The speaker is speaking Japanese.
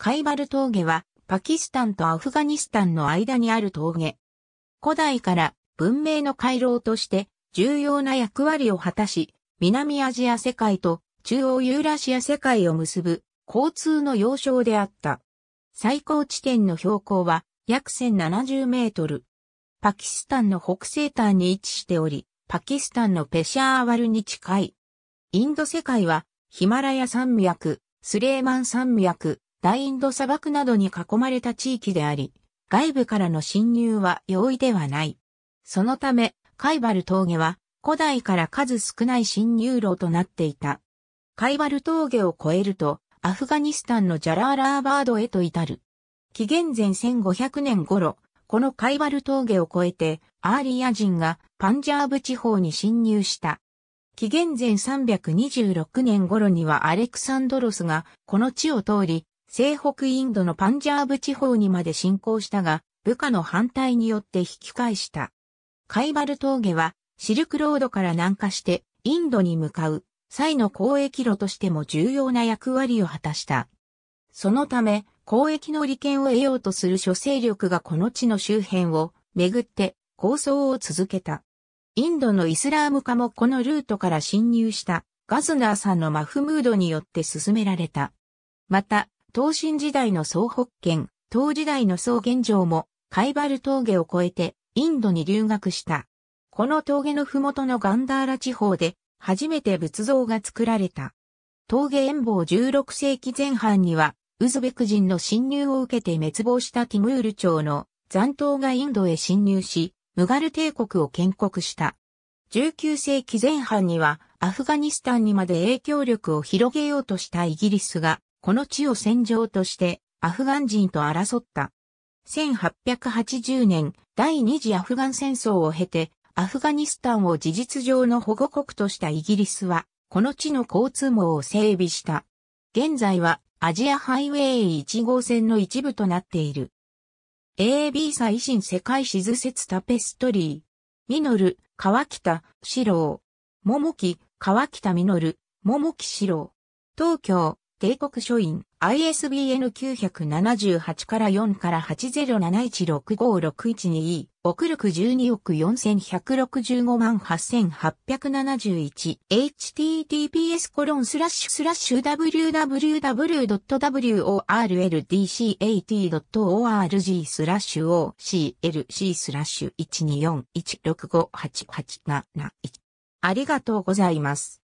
カイバル峠はパキスタンとアフガニスタンの間にある峠。古代から文明の回廊として重要な役割を果たし、南アジア世界と中央ユーラシア世界を結ぶ交通の要衝であった。最高地点の標高は約1070メートル。パキスタンの北西端に位置しており、パキスタンのペシャーワルに近い。インド世界はヒマラヤ山脈、スレーマン山脈、大インド砂漠などに囲まれた地域であり、外部からの侵入は容易ではない。そのため、カイバル峠は古代から数少ない侵入路となっていた。カイバル峠を越えると、アフガニスタンのジャラーラーバードへと至る。紀元前1500年頃、このカイバル峠を越えて、アーリア人がパンジャーブ地方に侵入した。紀元前326年頃にはアレクサンドロスがこの地を通り、西北インドのパンジャーブ地方にまで侵攻したが、部下の反対によって引き返した。カイバル峠はシルクロードから南下してインドに向かう際の交易路としても重要な役割を果たした。そのため、交易の利権を得ようとする諸勢力がこの地の周辺をめぐって構想を続けた。インドのイスラーム化もこのルートから侵入したガズナーさんのマフムードによって進められた。また、東晋時代の総北圏、東時代の総現状も、カイバル峠を越えて、インドに留学した。この峠の麓のガンダーラ地方で、初めて仏像が作られた。峠遠望16世紀前半には、ウズベク人の侵入を受けて滅亡したティムール朝の残党がインドへ侵入し、ムガル帝国を建国した。19世紀前半にはアフガニスタンにまで影響力を広げようとしたイギリスがこの地を戦場としてアフガン人と争った。1880年、第二次アフガン戦争を経て、アフガニスタンを事実上の保護国としたイギリスは、この地の交通網を整備した。現在はアジアハイウェイ1号線の一部となっている。AB 最新世界史図説タペストリー。ミノル、川北、四郎。桃木、川北ミノル、桃木四郎。東京、帝国書院 ISBN 978から4から807165612 e 奥力12億4165万 8871https コロンスラッシュスラッシュ www.worldcat.org スラッシュ OCLC スラッシュ124165887ありがとうございます。